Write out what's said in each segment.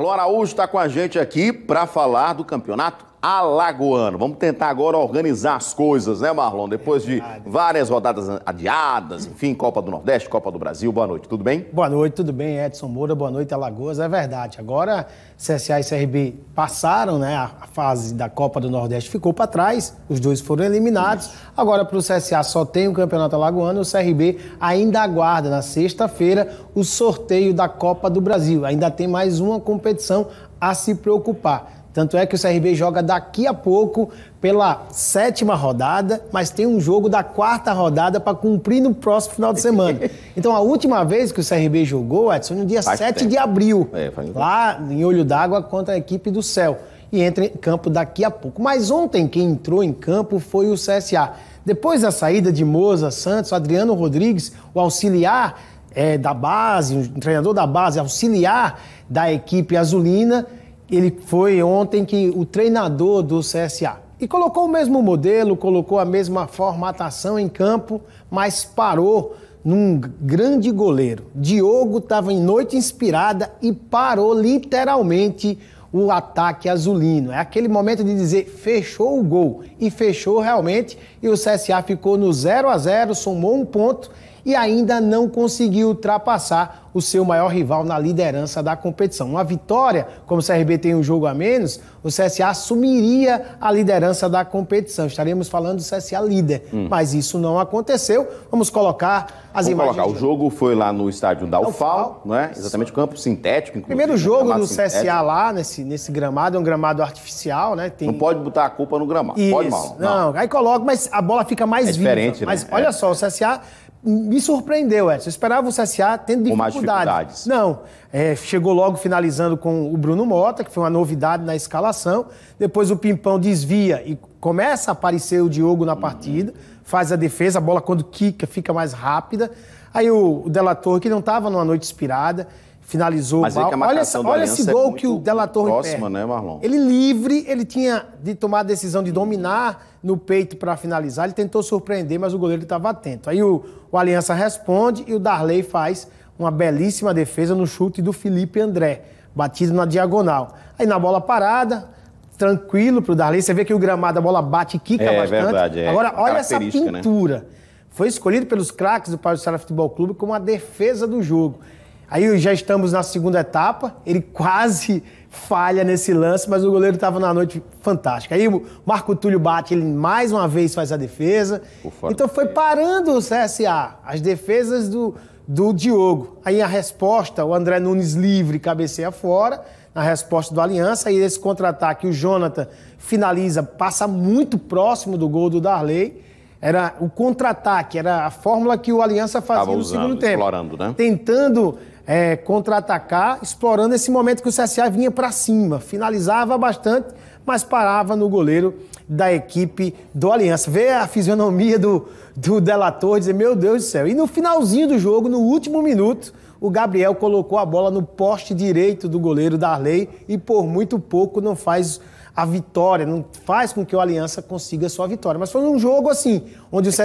Marlon Araújo está com a gente aqui para falar do campeonato alagoano. Vamos tentar agora organizar as coisas, né, Marlon? Depois de várias rodadas adiadas, enfim, Copa do Nordeste, Copa do Brasil. Boa noite, tudo bem? Boa noite, tudo bem, Edson Moura. Boa noite, Alagoas. É verdade. Agora, CSA e CRB passaram, né? A fase da Copa do Nordeste ficou para trás. Os dois foram eliminados. Agora, para o CSA só tem o Campeonato Alagoano. O CRB ainda aguarda na sexta-feira o sorteio da Copa do Brasil. Ainda tem mais uma competição a se preocupar. Tanto é que o CRB joga daqui a pouco pela sétima rodada, mas tem um jogo da quarta rodada para cumprir no próximo final de semana. Então, a última vez que o CRB jogou, Edson, no dia faz 7 tempo. de abril, é, lá em Olho d'Água contra a equipe do Céu. E entra em campo daqui a pouco. Mas ontem quem entrou em campo foi o CSA. Depois da saída de Moza Santos, Adriano Rodrigues, o auxiliar é, da base, o treinador da base, auxiliar da equipe azulina, ele foi ontem que o treinador do CSA. E colocou o mesmo modelo, colocou a mesma formatação em campo, mas parou num grande goleiro. Diogo estava em noite inspirada e parou literalmente o ataque azulino. É aquele momento de dizer fechou o gol e fechou realmente e o CSA ficou no 0 a 0, somou um ponto e ainda não conseguiu ultrapassar o seu maior rival na liderança da competição. Uma vitória, como o CRB tem um jogo a menos, o CSA assumiria a liderança da competição. Estaremos falando do CSA líder, hum. mas isso não aconteceu. Vamos colocar as Vamos imagens. Colocar. O jogo foi lá no estádio da UFAL, não é? Exatamente campo sintético. Inclusive. Primeiro né? jogo do CSA sintético. lá nesse, nesse gramado, é um gramado artificial, né? Tem... Não pode botar a culpa no gramado. Isso. Pode mal. Não. não. aí coloca, mas a bola fica mais é viva. Diferente, né? Mas olha é. só, o CSA me surpreendeu, Edson. Eu esperava o CSA tendo dificuldades. Com mais dificuldades. Não. É, chegou logo finalizando com o Bruno Mota, que foi uma novidade na escalação. Depois o Pimpão desvia e começa a aparecer o Diogo na partida, faz a defesa, a bola quando quica fica mais rápida. Aí o, o Delator, que não estava numa noite inspirada, finalizou Mas é mal. É que a olha essa, olha esse é gol é que o Della Torre próxima, perde. né, Marlon? Ele livre, ele tinha de tomar a decisão de dominar no peito para finalizar. Ele tentou surpreender, mas o goleiro estava atento. Aí o, o Aliança responde e o Darley faz uma belíssima defesa no chute do Felipe André, batido na diagonal. Aí na bola parada, tranquilo para o Darley. Você vê que o gramado, a bola bate e quica é, bastante. Verdade, é. Agora, olha essa né? pintura. Né? Foi escolhido pelos craques do Paulistana Futebol Clube como a defesa do jogo. Aí já estamos na segunda etapa, ele quase falha nesse lance, mas o goleiro estava na noite fantástica. Aí o Marco Túlio bate, ele mais uma vez faz a defesa. Então foi parando o CSA, as defesas do, do Diogo. Aí a resposta, o André Nunes livre, cabeceia fora, na resposta do Aliança, e esse contra-ataque o Jonathan finaliza, passa muito próximo do gol do Darley. Era o contra-ataque, era a fórmula que o Aliança fazia no segundo tempo. né? Tentando é, contra-atacar, explorando esse momento que o CSA vinha para cima, finalizava bastante, mas parava no goleiro da equipe do Aliança. Vê a fisionomia do, do delator dizer: Meu Deus do céu. E no finalzinho do jogo, no último minuto, o Gabriel colocou a bola no poste direito do goleiro Darley e por muito pouco não faz a vitória, não faz com que o Aliança consiga a sua vitória. Mas foi um jogo assim, onde o CSA,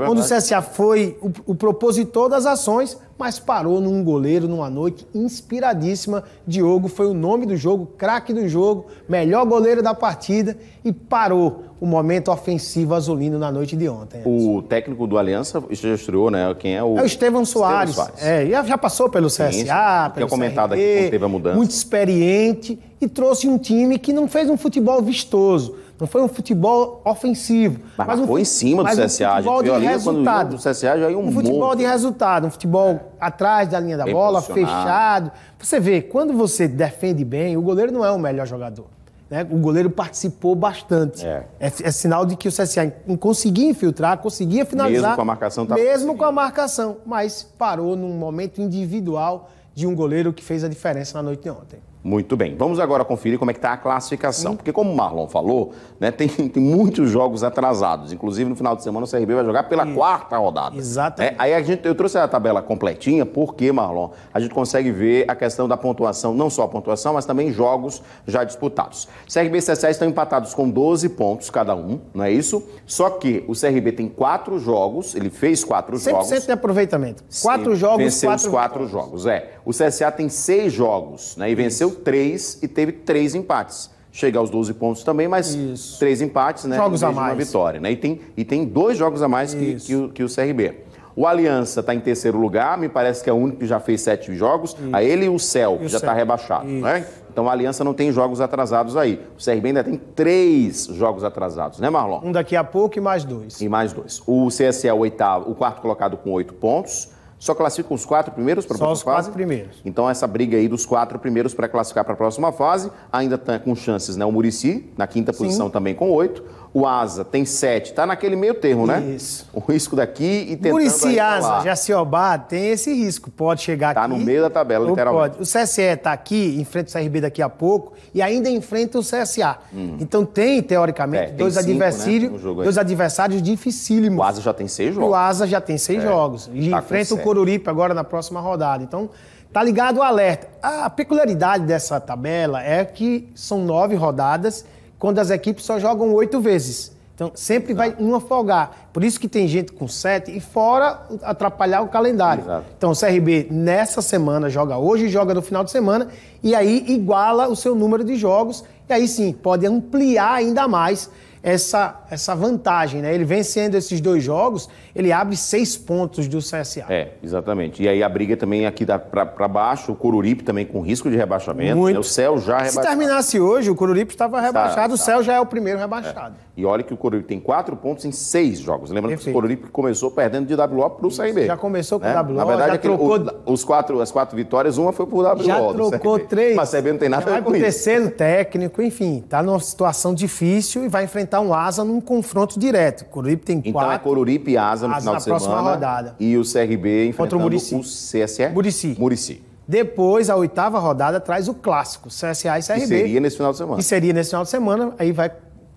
é onde o CSA foi o, o propositor das ações, mas parou num goleiro numa noite inspiradíssima. Diogo foi o nome do jogo, craque do jogo, melhor goleiro da partida e parou o momento ofensivo azulino na noite de ontem. O técnico do Aliança já estreou, né? Quem é o. É o Estevam Soares. Soares. É, já, passou pelo CSA, Sim, pelo. Tinha comentado CRB, aqui teve a mudança. Muito experiente e trouxe um time que não fez um futebol vistoso, não foi um futebol ofensivo. Mas, mas um foi em cima do CSA. Um futebol de resultado. CSA já ia um, um futebol de resultado, um futebol atrás da linha da bem bola, fechado. Você vê, quando você defende bem, o goleiro não é o melhor jogador. Né? O goleiro participou bastante. É. É, é sinal de que o CSA conseguia infiltrar, conseguia finalizar. Mesmo com a marcação. Tá mesmo com a marcação, mas parou num momento individual de um goleiro que fez a diferença na noite de ontem. Muito bem, vamos agora conferir como é que está a classificação, porque como o Marlon falou, né, tem, tem muitos jogos atrasados, inclusive no final de semana o CRB vai jogar pela Isso. quarta rodada. Exatamente. É, aí a gente, eu trouxe a tabela completinha, porque, Marlon, a gente consegue ver a questão da pontuação, não só a pontuação, mas também jogos já disputados. CRB e CSA estão empatados com 12 pontos cada um, não é isso? Só que o CRB tem quatro jogos, ele fez quatro 100 jogos. 100% de aproveitamento. Quatro Sim, jogos, venceu quatro, os quatro jogos. jogos. É, o CSA tem seis jogos, né, e venceu três e teve três empates. Chega aos 12 pontos também, mas Isso. três empates, né? Jogos a mais. Uma vitória, né? E tem, e tem dois jogos a mais que, que, o, que o CRB. O Aliança está em terceiro lugar, me parece que é o único que já fez sete jogos. Isso. A ele e o Cel, que já está rebaixado. Né? Então a Aliança não tem jogos atrasados aí. O CRB ainda tem três jogos atrasados, né, Marlon? Um daqui a pouco e mais dois. E mais dois. O CSE é o oitavo, o quarto colocado com oito pontos. Só classificam os quatro primeiros para a próxima fase? Só os quatro primeiros. Então, essa briga aí dos quatro primeiros para classificar para a próxima fase, ainda está com chances, né? O Murici, na quinta posição Sim. também com oito. O Asa tem sete, está naquele meio termo, né? Isso. O risco daqui e tentando... Murici, Asa, Jaciobá, tem esse risco. Pode chegar tá aqui... Está no meio da tabela, literalmente. Pode. O CSE está aqui, enfrenta o CRB daqui a pouco e ainda enfrenta o CSA. Hum. Então tem, teoricamente, é, tem dois, cinco, né, adversários, né? dois adversários dificílimos. O Asa já tem seis jogos. O Asa já tem seis é. jogos. Ele tá enfrenta o Coruripe agora na próxima rodada. Então, tá ligado o alerta. A peculiaridade dessa tabela é que são nove rodadas, quando as equipes só jogam oito vezes. Então, sempre Exato. vai uma folgar. Por isso que tem gente com sete e fora atrapalhar o calendário. Exato. Então, o CRB nessa semana joga hoje, joga no final de semana e aí iguala o seu número de jogos. E aí sim, pode ampliar ainda mais essa, essa vantagem, né? Ele vencendo esses dois jogos, ele abre seis pontos do CSA. É, exatamente. E aí a briga também aqui para baixo, o Coruripe também com risco de rebaixamento. Né? Muito. O Céu já rebaixado. Se terminasse hoje, o Coruripe estava tá, rebaixado, o tá. Céu já é o primeiro rebaixado. É. E olha que o Coruripe tem quatro pontos em seis jogos. Lembrando Perfeito. que o Coruripe começou perdendo de WO para o CRB. Já começou com né? o WO, Na verdade, aquele, trocou... o, os quatro, as quatro vitórias, uma foi para o WO. Já trocou três. Mas o CRB não tem nada a ver com isso. Vai acontecendo terceiro técnico, enfim, está numa situação difícil e vai enfrentar enfrentar um Asa num confronto direto. O Coruripe tem então é quatro. Então é Coruripe e Asa no asa final na de semana. rodada. E o CRB enfrentando Contra o, Murici. o CSE? Murici. Murici. Depois, a oitava rodada traz o clássico, CSA e CRB. Que seria nesse final de semana. Que seria nesse final de semana. Aí vai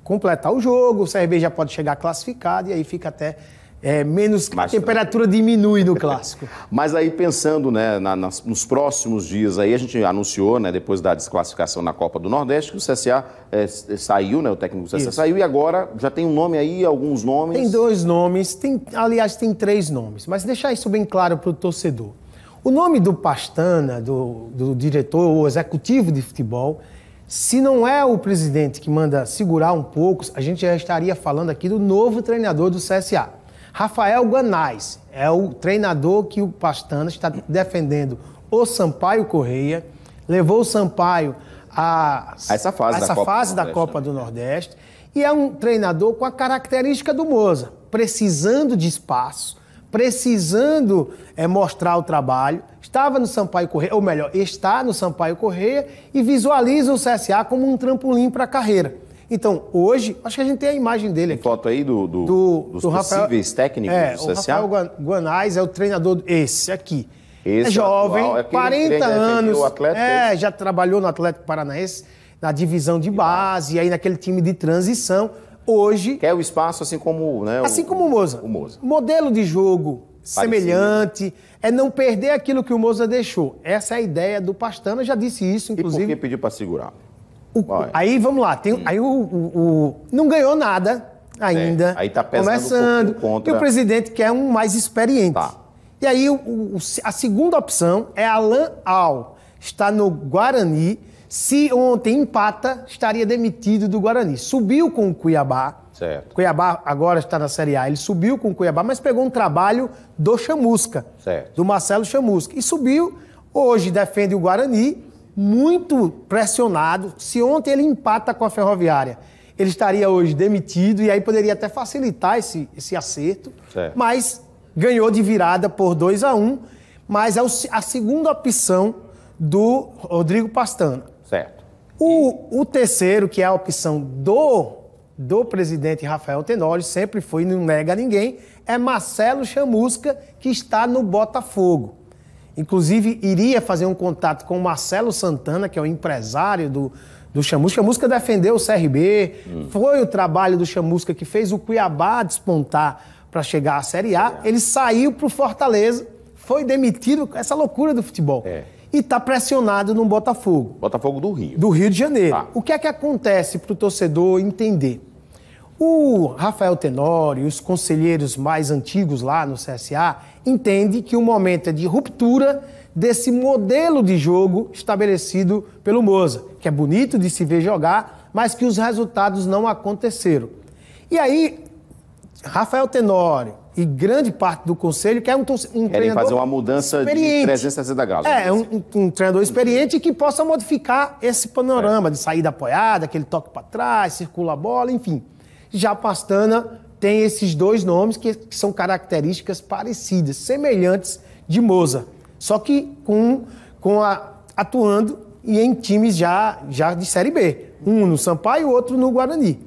completar o jogo, o CRB já pode chegar classificado e aí fica até é, menos Mas, a temperatura diminui no clássico. Mas aí pensando né, na, nas, nos próximos dias, aí a gente anunciou, né, depois da desclassificação na Copa do Nordeste, que o CSA é, é, saiu, né, o técnico do CSA Isso. saiu, e agora já tem um nome aí, alguns nomes. Tem dois nomes, tem, aliás, tem três nomes. Mas deixar isso bem claro para o torcedor. O nome do Pastana, do, do diretor ou executivo de futebol, se não é o presidente que manda segurar um pouco, a gente já estaria falando aqui do novo treinador do CSA. Rafael Guanais é o treinador que o Pastana está defendendo o Sampaio Correia, levou o Sampaio a, a essa fase, a essa da, Copa do, da Copa né? do Nordeste e é um treinador com a característica do Moza, precisando de espaço, precisando é, mostrar o trabalho. Estava no Sampaio Correia, ou melhor, está no Sampaio Correia e visualiza o CSA como um trampolim para a carreira. Então, hoje, acho que a gente tem a imagem dele aqui. Foto aí do, do, do dos do possíveis Rafael, técnicos é, do CSA? O Rafael Guanais é o treinador, esse aqui. É esse é jovem, atual, é 40 é anos. é, é já trabalhou no Atlético Paranaense, na divisão de base, e aí naquele time de transição. Hoje. Quer o espaço, assim como né, Assim como o Moza. O Moza. Modelo de jogo Parecido. semelhante, é não perder aquilo que o Moza deixou. Essa é a ideia do Pastana, já disse isso, inclusive. E por que pediu para segurar? O, aí vamos lá, tem, hum. aí o, o, não ganhou nada ainda. É, aí tá pesando começando. Um contra... E o presidente quer um mais experiente. Tá. E aí a segunda opção é Alan Al, está no Guarani. Se ontem empata, estaria demitido do Guarani. Subiu com o Cuiabá. Certo. Cuiabá agora está na Série A. Ele subiu com o Cuiabá, mas pegou um trabalho do Chamusca, certo. do Marcelo Chamusca. E subiu, hoje defende o Guarani muito pressionado. Se ontem ele empata com a Ferroviária, ele estaria hoje demitido e aí poderia até facilitar esse, esse acerto. Certo. Mas ganhou de virada por 2 a 1 um, mas é a segunda opção do Rodrigo Pastano. Certo. O, o terceiro, que é a opção do, do presidente Rafael Tenório, sempre foi, não nega ninguém, é Marcelo Chamusca, que está no Botafogo. Inclusive, iria fazer um contato com o Marcelo Santana, que é o empresário do, do Chamusca. Chamusca defendeu o CRB, hum. foi o trabalho do Chamusca que fez o Cuiabá despontar para chegar à Série A. É. Ele saiu para o Fortaleza, foi demitido, essa loucura do futebol. É. E está pressionado no Botafogo. Botafogo do Rio. Do Rio de Janeiro. Tá. O que é que acontece para o torcedor entender? O Rafael Tenório e os conselheiros mais antigos lá no CSA entendem que o momento é de ruptura desse modelo de jogo estabelecido pelo Moza, que é bonito de se ver jogar, mas que os resultados não aconteceram. E aí, Rafael Tenório e grande parte do conselho quer é um, um Querem treinador fazer uma mudança experiente. de 360 graus. É, né? um, um, treinador experiente que possa modificar esse panorama é. de saída apoiada, aquele toque para trás, circula a bola, enfim. Já Pastana tem esses dois nomes que, são características parecidas, semelhantes de Moza, só que com, com a, atuando e em times já, já de Série B. Um no Sampaio, e outro no Guarani.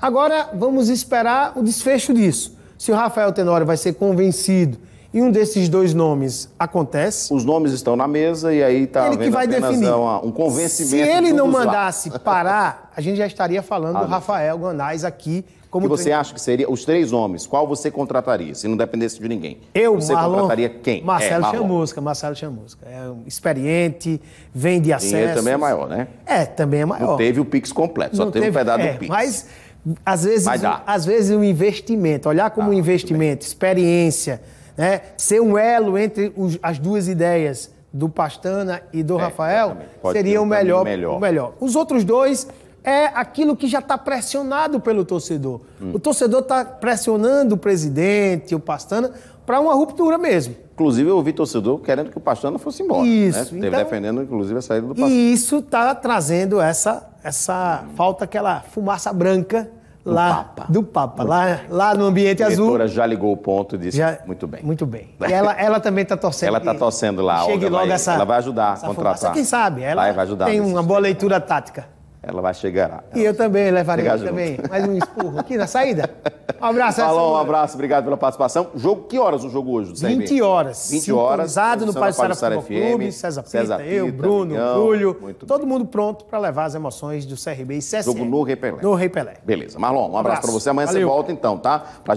Agora vamos esperar o desfecho disso. Se o Rafael Tenório vai ser convencido e um desses dois nomes acontece. Os nomes estão na mesa e aí está ele que vai definir uma, um convencimento. Se ele não mandasse lá. parar, a gente já estaria falando ah, do Rafael Guanais aqui. Como que você acha que seria os três nomes? Qual você contrataria, se não dependesse de ninguém? Eu, você Marlon, contrataria quem? Marcelo é, Chamusca, Marcelo Chamusca. É um experiente, vem de acesso. E ele também é maior, né? É, também é maior. Não teve o Pix completo, só não teve, teve um pedaço é, do Pix. Mas às vezes, às vezes o um investimento, olhar como ah, um investimento, experiência, né, ser um elo entre os, as duas ideias do Pastana e do é, Rafael, seria o melhor, melhor. O melhor. Os outros dois é aquilo que já está pressionado pelo torcedor. Hum. O torcedor está pressionando o presidente, o Pastana, para uma ruptura mesmo. Inclusive, eu ouvi torcedor querendo que o Pastana fosse embora. Né? Isso. Né? Então, defendendo, inclusive, a saída do Pastana. E isso está trazendo essa, essa hum. falta, aquela fumaça branca lá, Papa. do Papa, lá, lá no ambiente azul. A diretora já ligou o ponto e disse, já, muito bem. Muito bem. E ela, ela também está torcendo. ela está torcendo lá. Chegue logo vai, essa... Ela vai ajudar, contratar. Fumaça, quem sabe? Ela vai, vai ajudar tem uma boa leitura tática. Ela vai chegar. lá. e eu também levarei também. Mais um espurro aqui na saída. Um abraço. Falou, um abraço. Obrigado pela participação. Jogo, que horas o jogo hoje do CRB? 20 horas. 20 horas. Usado no Pai Sara César Pita, César Pita, eu, Bruno, Julio. Todo bem. mundo pronto para levar as emoções do CRB e CSE. Jogo no Pelé. No Pelé. Beleza. Marlon, um abraço, abraço. para você. Amanhã Valeu. você volta então, tá? Pra gente